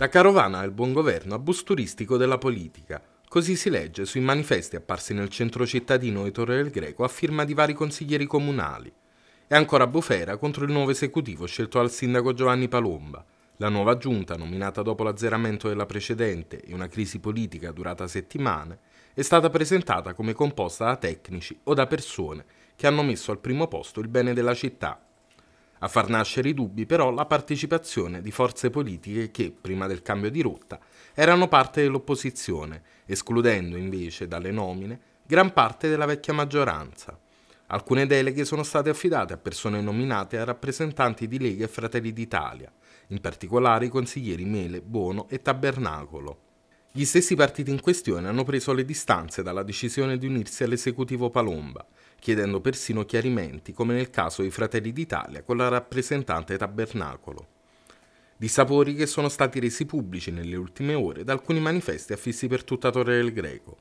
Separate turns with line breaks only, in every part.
La Carovana è il buon governo a bus turistico della politica. Così si legge sui manifesti apparsi nel centro cittadino di Torre del Greco a firma di vari consiglieri comunali. E ancora bufera contro il nuovo esecutivo scelto dal sindaco Giovanni Palomba. La nuova giunta, nominata dopo l'azzeramento della precedente e una crisi politica durata settimane, è stata presentata come composta da tecnici o da persone che hanno messo al primo posto il bene della città a far nascere i dubbi però la partecipazione di forze politiche che, prima del cambio di rotta, erano parte dell'opposizione, escludendo invece dalle nomine gran parte della vecchia maggioranza. Alcune deleghe sono state affidate a persone nominate a rappresentanti di Lega e Fratelli d'Italia, in particolare i consiglieri Mele, Buono e Tabernacolo. Gli stessi partiti in questione hanno preso le distanze dalla decisione di unirsi all'esecutivo Palomba, chiedendo persino chiarimenti come nel caso dei Fratelli d'Italia con la rappresentante Tabernacolo. Dissapori che sono stati resi pubblici nelle ultime ore da alcuni manifesti affissi per tutta Torre del Greco.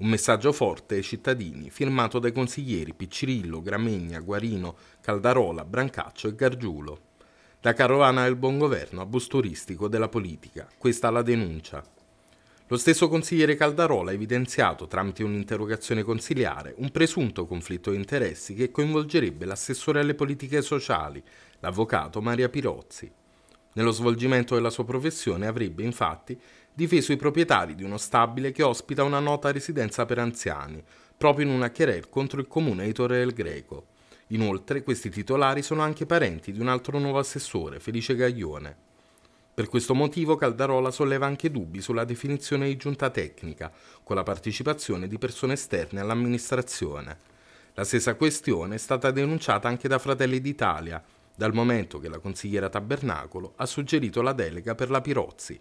Un messaggio forte ai cittadini, firmato dai consiglieri Piccirillo, Gramegna, Guarino, Caldarola, Brancaccio e Gargiulo. Da carovana del buon governo a bus turistico della politica, questa la denuncia. Lo stesso consigliere Caldarola ha evidenziato, tramite un'interrogazione consiliare, un presunto conflitto di interessi che coinvolgerebbe l'assessore alle politiche sociali, l'avvocato Maria Pirozzi. Nello svolgimento della sua professione avrebbe infatti difeso i proprietari di uno stabile che ospita una nota residenza per anziani, proprio in una querel contro il comune di Torre del Greco. Inoltre questi titolari sono anche parenti di un altro nuovo assessore, Felice Gaglione. Per questo motivo Caldarola solleva anche dubbi sulla definizione di giunta tecnica, con la partecipazione di persone esterne all'amministrazione. La stessa questione è stata denunciata anche da Fratelli d'Italia, dal momento che la consigliera Tabernacolo ha suggerito la delega per la Pirozzi.